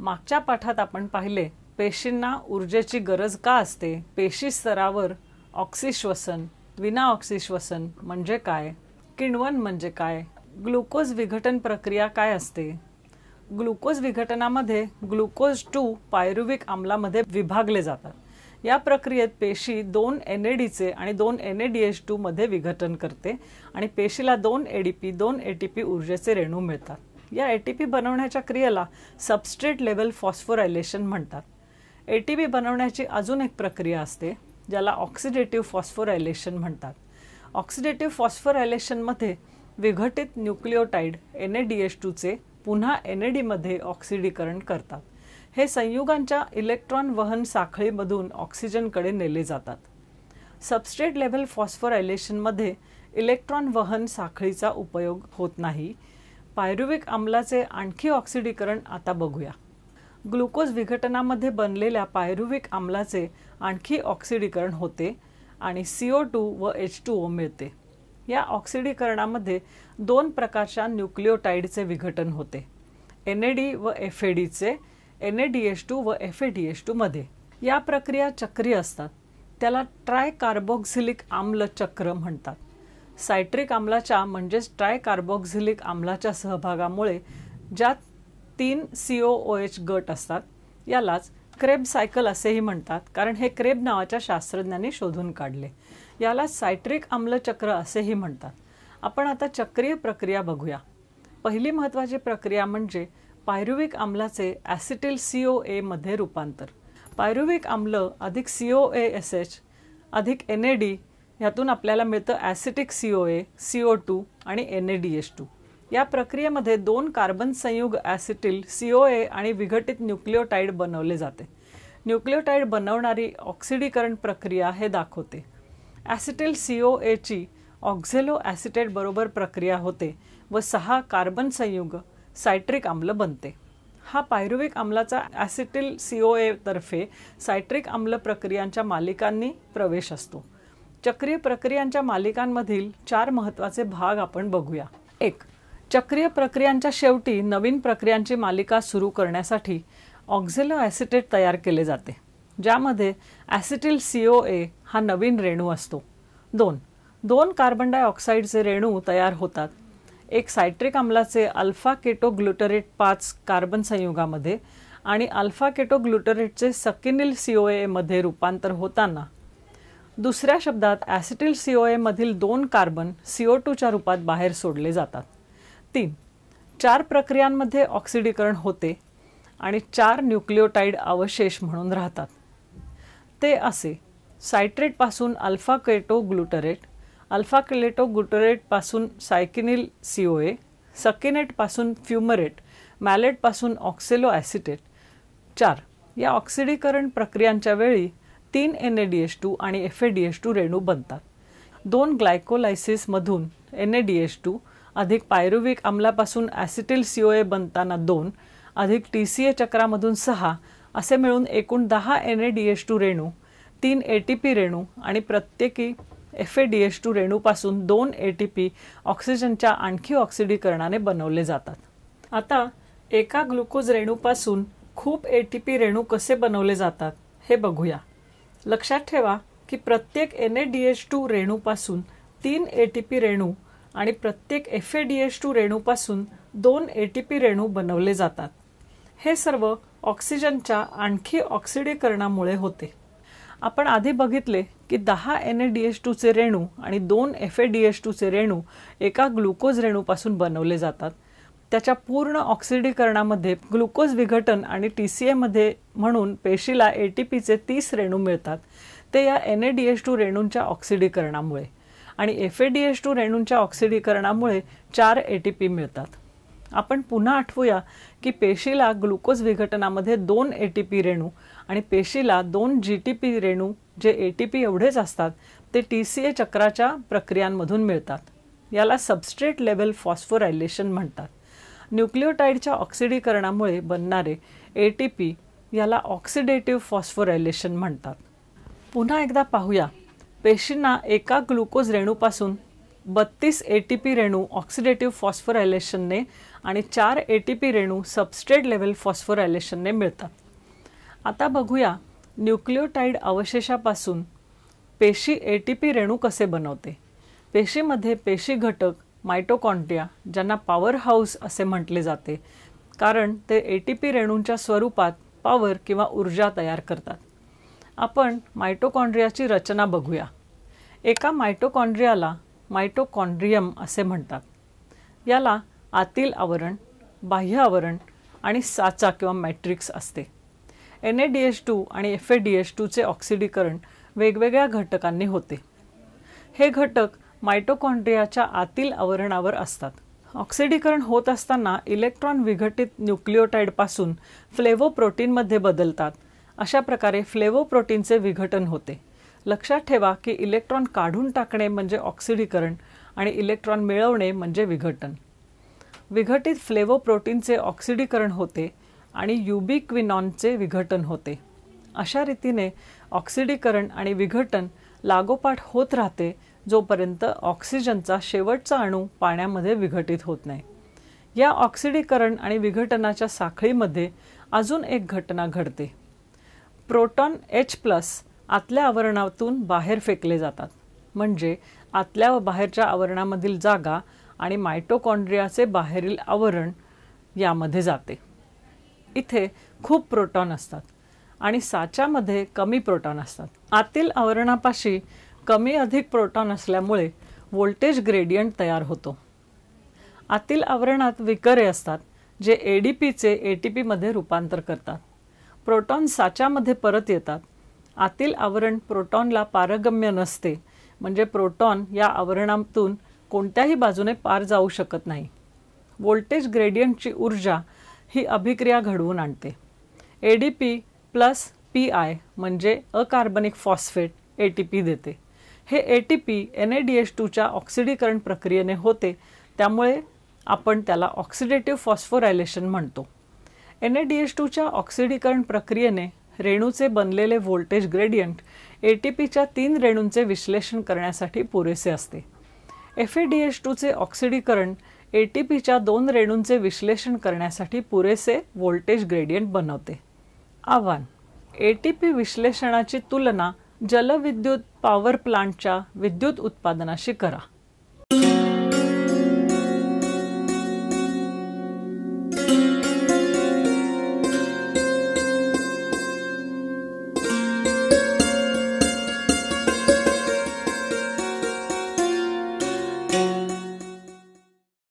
मागच्या पाठात आपण पाहिले पेशींना ऊर्जेची गरज का असते पेशी स्तरावर ऑक्सिश्वसन विना ऑक्सिश्वसन म्हणजे काय किणवन म्हणजे काय ग्लुकोज विघटन प्रक्रिया काय असते ग्लुकोज विघटनामध्ये ग्लुकोज टू पायरुविक आम्लामध्ये विभागले जातात या प्रक्रियेत पेशी दोन एन ए डीचे आणि दोन एन ए डी एच टूमध्ये विघटन करते आणि पेशीला दोन ए डी पी दोन ए टी पी ऊर्जेचे रेणू मिळतात या एटीपी बनवण्याच्या क्रियेला सबस्ट्रेट लेवल फॉस्फोरायलेशन म्हणतात एटीपी बनवण्याची अजून एक प्रक्रिया असते ज्याला ऑक्सिडेटिव्ह फॉस्फोरायलेशन म्हणतात ऑक्सिडेटिव्ह फॉस्फोरायलेशनमध्ये विघटित nucleotide N A D H टूचे पुन्हा एन ए डीमध्ये ऑक्सिडीकरण करतात हे संयुगांच्या इलेक्ट्रॉन वहन साखळीमधून ऑक्सिजनकडे नेले जातात सबस्ट्रेट लेव्हल फॉस्फोरायलेशनमध्ये इलेक्ट्रॉन वहन साखळीचा उपयोग होत नाही पायरुविक आम्लाचे आणखी ऑक्सिडीकरण आता बघूया ग्लुकोज विघटनामध्ये बनलेल्या पायरुविक आम्लाचे आणखी ऑक्सिडीकरण होते आणि सी ओ टू व एच टू ओ मिळते या ऑक्सिडीकरणामध्ये दोन प्रकारच्या न्यूक्लिओटाईडचे विघटन होते एन ए डी व एफ ए डीचे N A D H two व एफ ए डी एच टूमध्ये या प्रक्रिया चक्रीय असतात त्याला ट्राय कार्बोक्झिलिक आम्ल चक्र म्हणतात सायट्रिक आम्लाच्या म्हणजेच ट्रायकार्बॉक्झिलिक आम्लाच्या सहभागामुळे ज्यात तीन सी ओ एच गट असतात यालाच क्रेब सायकल असेही म्हणतात कारण हे क्रेब नावाच्या शास्त्रज्ञांनी शोधून काढले याला सायट्रिक चक्र असेही म्हणतात आपण आता चक्रीय प्रक्रिया बघूया पहिली महत्त्वाची प्रक्रिया म्हणजे पायरुविक आम्लाचे ॲसिटिल सी ओ एमध्ये रूपांतर पायरुविक आम्ल अधिक C O A S H अधिक एन ए डी ह्यातून आपल्याला मिळतं acetic C O A C O two आणि N A D H two या प्रक्रियेमध्ये दोन कार्बन संयुग ॲसिटिल सी ओ ए आणि विघटित न्यूक्लिओटाईड बनवले जाते न्यूक्लिओटाईड बनवणारी ऑक्सिडीकरण प्रक्रिया हे दाखवते ॲसिटिल सी ओ एची ऑक्झेलो बरोबर प्रक्रिया होते व सहा कार्बन संयुग सायट्रिक आम्ल बनते हा पायरुविक आम्लाचा ॲसिटिल सी ओ एतर्फे सायट्रिक आम्ल प्रक्रियांच्या मालिकांनी प्रवेश असतो चक्रीय प्रक्रियांच्या मालिकांमधील चार महत्त्वाचे भाग आपण बघूया एक चक्रीय प्रक्रियांच्या शेवटी नवीन प्रक्रियांची मालिका सुरू करण्यासाठी ऑक्झिलो ॲसिटेट तयार केले जाते ज्यामध्ये ॲसिटिल सी ए हा नवीन रेणू असतो दोन दोन कार्बन डायऑक्साईडचे रेणू तयार होतात एक सायट्रिक आम्लाचे अल्फा केटो ग्लुटरेट पाच कार्बन संयुगामध्ये आणि अल्फा केटो ग्लुटरेटचे सकिनिल सी ओ एमध्ये रूपांतर होताना दुसऱ्या शब्दात ॲसिटिल सी ओ एमधील दोन कार्बन सी ओ टूच्या रूपात बाहेर सोडले जातात तीन चार प्रक्रियांमध्ये ऑक्सिडीकरण होते आणि चार न्यूक्लिओटाईड अवशेष म्हणून राहतात ते असे सायट्रेटपासून alpha keto glutarate alpha keto ग्लुटरेटपासून सायकिनिल सी ओ ए सकिनेटपासून फ्युमरेट मॅलेटपासून ऑक्सेलो ॲसिटेट चार या ऑक्सिडीकरण प्रक्रियांच्या वेळी तीन N A D H two आणि F A D H two रेणू बनतात दोन ग्लायकोलायसिसमधून N A D H two अधिक पायरुविक आम्लापासून ॲसिटिल सी ओ ए बनताना दोन अधिक टी सी ए चक्रामधून सहा असे मिळून एकूण दहा N A D H two रेणू तीन ए टी पी रेणू आणि प्रत्येकी F A D H two रेणूपासून दोन ए टी पी ऑक्सिजनच्या आणखी ऑक्सिडीकरणाने बनवले जातात आता एका ग्लुकोज रेणूपासून खूप ए टी पी रेणू कसे बनवले जातात हे बघूया लक्षात ठेवा की प्रत्येक N A D H two रेणूपासून तीन ए टी पी रेणू आणि प्रत्येक F A D H two रेणूपासून दोन ए टी पी रेणू बनवले जातात हे सर्व ऑक्सिजनच्या आणखी ऑक्सिडीकरणामुळे होते आपण आधी बघितले की दहा एन ए डी एच टूचे रेणू आणि दोन एफ ए डी एच टूचे रेणू एका ग्लुकोज रेणूपासून बनवले जातात त्याच्या पूर्ण ऑक्सिडीकरणामध्ये ग्लुकोज विघटन आणि टी सी एमध्ये म्हणून पेशीला ए टी पीचे तीस रेणू मिळतात ते या N A D S two रेणूंच्या ऑक्सिडीकरणामुळे आणि F A D S two रेणूंच्या ऑक्सिडीकरणामुळे चार ए टी पी मिळतात आपण पुन्हा आठवूया की पेशीला ग्लुकोज विघटनामध्ये दोन ए टी पी रेणू आणि पेशीला दोन जी टी पी रेणू जे ए टी पी एवढेच असतात ते टी सी ए चक्राच्या प्रक्रियांमधून मिळतात याला सबस्ट्रेट लेवल फॉस्फोरायलेशन म्हणतात न्यूक्लिओटाईडच्या ऑक्सिडीकरणामुळे बनणारे ए टी पी याला ऑक्सिडेटिव्ह फॉस्फोरायलेशन म्हणतात पुन्हा एकदा पाहूया पेशींना एका ग्लुकोज रेणूपासून बत्तीस ए टी पी रेणू ऑक्सिडेटिव्ह फॉस्फोरायलेशनने आणि चार ए टी पी रेणू सबस्ट्रेट लेवल फॉस्फोरायलेशनने मिळतात आता बघूया न्यूक्लिओटाईड अवशेषापासून पेशी ए टी पी रेणू कसे बनवते पेशीमध्ये पेशी घटक मायटोकॉन्ड्रिया ज्यांना पॉवर हाऊस असे म्हटले जाते कारण ते ए टी पी रेणूंच्या स्वरूपात पॉवर किंवा ऊर्जा तयार करतात आपण मायटोकॉन्ड्रियाची रचना बघूया एका मायटोकॉन्ड्रियाला मायटोकॉन्ड्रियम असे म्हणतात याला आतील आवरण बाह्य आवरण आणि साचा किंवा मॅट्रिक्स असते N A D H two आणि एफ ए डी एच टूचे ऑक्सिडीकरण वेगवेगळ्या घटकांनी होते हे घटक मायटोकॉन्ड्रियाच्या आतील आवरणावर असतात ऑक्सिडीकरण होत असताना इलेक्ट्रॉन विघटित न्यूक्लिओटाईडपासून फ्लेवोप्रोटीनमध्ये बदलतात अशा प्रकारे फ्लेवोप्रोटीनचे विघटन होते लक्षात ठेवा की इलेक्ट्रॉन काढून टाकणे म्हणजे ऑक्सिडीकरण आणि इलेक्ट्रॉन मिळवणे म्हणजे विघटन विघटित फ्लेवोप्रोटीनचे ऑक्सिडीकरण होते आणि युबिक्विनॉनचे विघटन होते अशा रीतीने ऑक्सिडीकरण आणि विघटन लागोपाठ होत राहते जोपर्यंत ऑक्सिजनचा शेवटचा अणू पाण्यामध्ये विघटित होत नाही या ऑक्सिडीकरण आणि विघटनाच्या साखळीमध्ये अजून एक घटना घडते प्रोटॉन एच प्लस आतल्या आवरणातून बाहेर फेकले जातात म्हणजे आतल्या व बाहेरच्या आवरणामधील जागा आणि मायटोकॉन्ड्रियाचे बाहेरील आवरण यामध्ये जाते इथे खूप प्रोटॉन असतात आणि साच्यामध्ये कमी प्रोटॉन असतात आतील आवरणापाशी कमी अधिक प्रोटॉन असल्यामुळे व्होल्टेज ग्रेडियंट तयार होतो आतील आवरणात विकरे असतात जे ए डी पीचे ए टी पीमध्ये रूपांतर करतात प्रोटॉन साच्यामध्ये परत येतात आतील आवरण प्रोटॉनला पारगम्य नसते म्हणजे प्रोटॉन या आवरणातून कोणत्याही बाजूने पार जाऊ शकत नाही व्होल्टेज ग्रेडियंटची ऊर्जा ही अभिक्रिया घडवून आणते A D P plus P I म्हणजे अकार्बनिक फॉस्फेट ए टी पी देते हे A T P N A D H टूच्या ऑक्सिडीकरण प्रक्रियेने होते त्यामुळे आपण त्याला ऑक्सिडेटिव्ह फॉस्फोरायलेशन म्हणतो एन ए डी एच टूच्या ऑक्सिडीकरण प्रक्रियेने रेणूचे बनलेले व्होल्टेज ग्रेडियंट ए टी पीच्या तीन रेणूंचे विश्लेषण करण्यासाठी पुरेसे असते एफ ए डी एच टूचे ऑक्सिडीकरण ए टी पीच्या दोन रेणूंचे विश्लेषण करण्यासाठी पुरेसे व्होल्टेज ग्रेडियंट बनवते आव्हान ए टी पी विश्लेषणाची तुलना जलविद्युत पॉवर प्लांटच्या विद्युत उत्पादनाशी करा